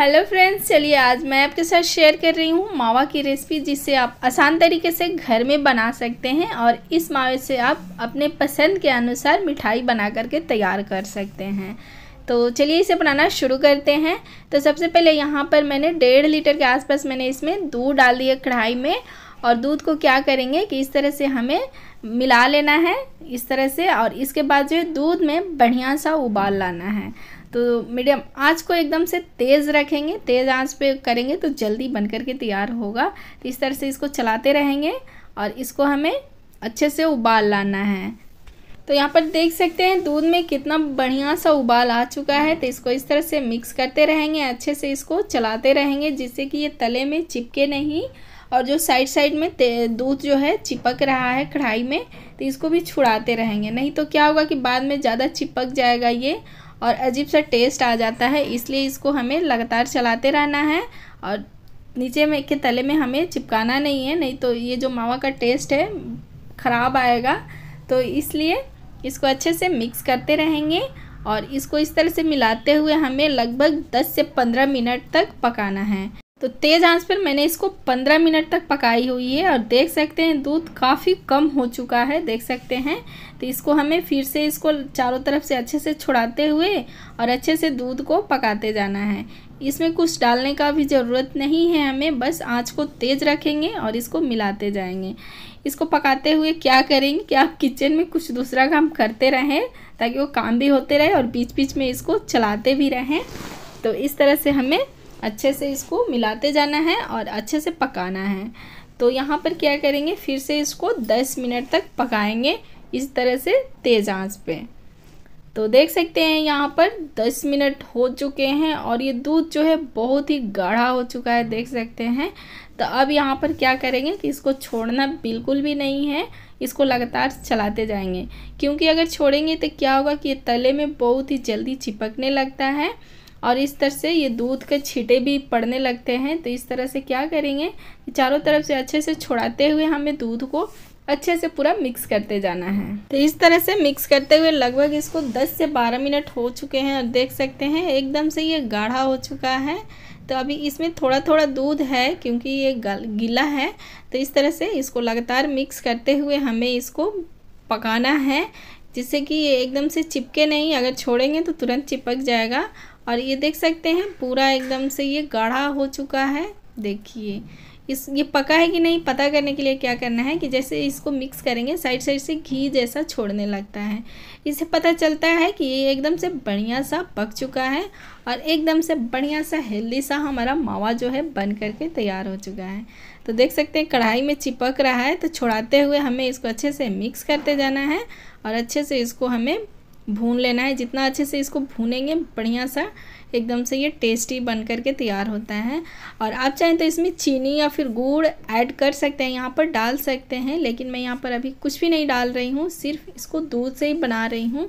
hello friends चलिए आज मैं आपके साथ शेयर कर रही हूँ मावा की रेसिपी जिसे आप आसान तरीके से घर में बना सकते हैं और इस मावे से आप अपने पसंद के अनुसार मिठाई बना करके तैयार कर सकते हैं तो चलिए इसे बनाना शुरू करते हैं तो सबसे पहले यहाँ पर मैंने डेढ़ लीटर के आसपास मैंने इसमें दूध डाल दिया कढ़ाई में और दूध को क्या करेंगे कि इस तरह से हमें मिला लेना है इस तरह से और इसके बाद जो है दूध में बढ़िया सा उबाल लाना है तो मीडियम आँच को एकदम से तेज़ रखेंगे तेज़ आँच पे करेंगे तो जल्दी बन करके के तैयार होगा तो इस तरह से इसको चलाते रहेंगे और इसको हमें अच्छे से उबाल लाना है तो यहाँ पर देख सकते हैं दूध में कितना बढ़िया सा उबाल आ चुका है तो इसको इस तरह से मिक्स करते रहेंगे अच्छे से इसको चलाते रहेंगे जिससे कि ये तले में चिपके नहीं और जो साइड साइड में दूध जो है चिपक रहा है कढ़ाई में तो इसको भी छुड़ाते रहेंगे नहीं तो क्या होगा कि बाद में ज़्यादा चिपक जाएगा ये और अजीब सा टेस्ट आ जाता है इसलिए इसको हमें लगातार चलाते रहना है और नीचे में के तले में हमें चिपकाना नहीं है नहीं तो ये जो मावा का टेस्ट है ख़राब आएगा तो इसलिए इसको अच्छे से मिक्स करते रहेंगे और इसको इस तरह से मिलाते हुए हमें लगभग 10 से 15 मिनट तक पकाना है तो तेज़ आंच पर मैंने इसको पंद्रह मिनट तक पकाई हुई है और देख सकते हैं दूध काफ़ी कम हो चुका है देख सकते हैं तो इसको हमें फिर से इसको चारों तरफ से अच्छे से छुड़ाते हुए और अच्छे से दूध को पकाते जाना है इसमें कुछ डालने का भी ज़रूरत नहीं है हमें बस आँच को तेज़ रखेंगे और इसको मिलाते जाएंगे इसको पकाते हुए क्या करेंगे कि आप किचन में कुछ दूसरा काम करते रहें ताकि वो काम भी होते रहे और बीच बीच में इसको चलाते भी रहें तो इस तरह से हमें अच्छे से इसको मिलाते जाना है और अच्छे से पकाना है तो यहाँ पर क्या करेंगे फिर से इसको 10 मिनट तक पकाएंगे इस तरह से तेज़ आंच पे तो देख सकते हैं यहाँ पर 10 मिनट हो चुके हैं और ये दूध जो है बहुत ही गाढ़ा हो चुका है देख सकते हैं तो अब यहाँ पर क्या करेंगे कि इसको छोड़ना बिल्कुल भी नहीं है इसको लगातार चलाते जाएंगे क्योंकि अगर छोड़ेंगे तो क्या होगा कि ये तले में बहुत ही जल्दी चिपकने लगता है और इस तरह से ये दूध के छीटे भी पड़ने लगते हैं तो इस तरह से क्या करेंगे चारों तरफ से अच्छे से छुड़ाते हुए हमें दूध को अच्छे से पूरा मिक्स करते जाना है तो इस तरह से मिक्स करते हुए लगभग इसको 10 से 12 मिनट हो चुके हैं और देख सकते हैं एकदम से ये गाढ़ा हो चुका है तो अभी इसमें थोड़ा थोड़ा दूध है क्योंकि ये गीला है तो इस तरह से इसको लगातार मिक्स करते हुए हमें इसको पकाना है जिससे कि ये एकदम से चिपके नहीं अगर छोड़ेंगे तो तुरंत चिपक जाएगा और ये देख सकते हैं पूरा एकदम से ये गाढ़ा हो चुका है देखिए इस ये पका है कि नहीं पता करने के लिए क्या करना है कि जैसे इसको मिक्स करेंगे साइड साइड से घी जैसा छोड़ने लगता है इसे पता चलता है कि ये एकदम से बढ़िया सा पक चुका है और एकदम से बढ़िया सा हेल्दी सा हमारा मावा जो है बन करके तैयार हो चुका है तो देख सकते हैं कढ़ाई में चिपक रहा है तो छोड़ाते हुए हमें इसको अच्छे से मिक्स करते जाना है और अच्छे से इसको हमें भून लेना है जितना अच्छे से इसको भूनेंगे बढ़िया सा एकदम से ये टेस्टी बन कर के तैयार होता है और आप चाहें तो इसमें चीनी या फिर गुड़ ऐड कर सकते हैं यहाँ पर डाल सकते हैं लेकिन मैं यहाँ पर अभी कुछ भी नहीं डाल रही हूँ सिर्फ इसको दूध से ही बना रही हूँ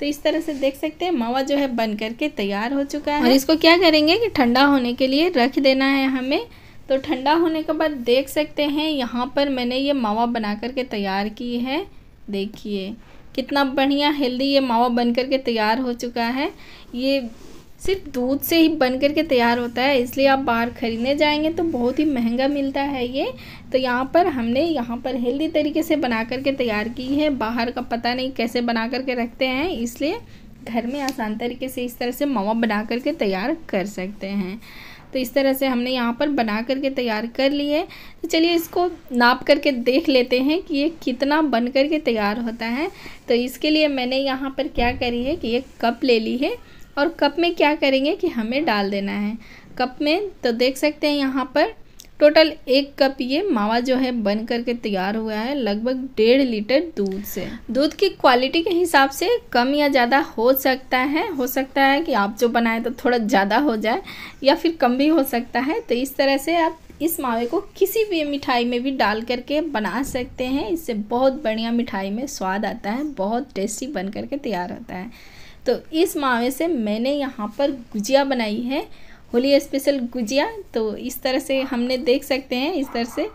तो इस तरह से देख सकते हैं मावा जो है बन करके तैयार हो चुका है और इसको क्या करेंगे कि ठंडा होने के लिए रख देना है हमें तो ठंडा होने के बाद देख सकते हैं यहाँ पर मैंने ये मावा बना करके तैयार की है देखिए कितना बढ़िया हेल्दी ये मावा बन करके तैयार हो चुका है ये सिर्फ दूध से ही बन कर के तैयार होता है इसलिए आप बाहर ख़रीदने जाएंगे तो बहुत ही महंगा मिलता है ये तो यहाँ पर हमने यहाँ पर हेल्दी तरीके से बना कर के तैयार की है बाहर का पता नहीं कैसे बना कर के रखते हैं इसलिए घर में आसान तरीके से इस तरह से मावा बना कर के तैयार कर सकते हैं तो इस तरह से हमने यहाँ पर बना करके तैयार कर लिए तो चलिए इसको नाप करके देख लेते हैं कि ये कितना बन करके तैयार होता है तो इसके लिए मैंने यहाँ पर क्या करी है कि एक कप ले ली है और कप में क्या करेंगे कि हमें डाल देना है कप में तो देख सकते हैं यहाँ पर टोटल एक कप ये मावा जो है बन करके तैयार हुआ है लगभग डेढ़ लीटर दूध से दूध की क्वालिटी के हिसाब से कम या ज़्यादा हो सकता है हो सकता है कि आप जो बनाएं तो थोड़ा ज़्यादा हो जाए या फिर कम भी हो सकता है तो इस तरह से आप इस मावे को किसी भी मिठाई में भी डाल करके बना सकते हैं इससे बहुत बढ़िया मिठाई में स्वाद आता है बहुत टेस्टी बन करके तैयार होता है तो इस मावे से मैंने यहाँ पर गुजिया बनाई है होली स्पेशल गुजिया तो इस तरह से हमने देख सकते हैं इस तरह से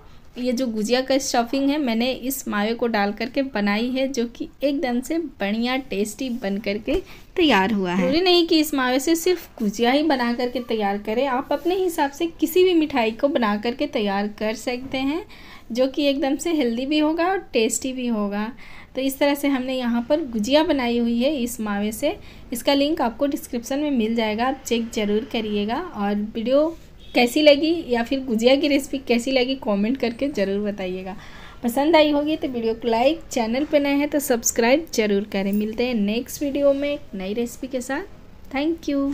ये जो गुजिया का स्टफिंग है मैंने इस मावे को डाल करके बनाई है जो कि एकदम से बढ़िया टेस्टी बन करके तैयार हुआ है जरूरी नहीं कि इस मावे से सिर्फ गुजिया ही बना करके तैयार करें आप अपने हिसाब से किसी भी मिठाई को बना करके तैयार कर सकते हैं जो कि एकदम से हेल्दी भी होगा और टेस्टी भी होगा तो इस तरह से हमने यहाँ पर गुजिया बनाई हुई है इस मावे से इसका लिंक आपको डिस्क्रिप्शन में मिल जाएगा आप चेक ज़रूर करिएगा और वीडियो कैसी लगी या फिर गुजिया की रेसिपी कैसी लगी कमेंट करके ज़रूर बताइएगा पसंद आई होगी तो वीडियो को लाइक चैनल पर नए हैं तो सब्सक्राइब जरूर करें मिलते हैं नेक्स्ट वीडियो में नई रेसिपी के साथ थैंक यू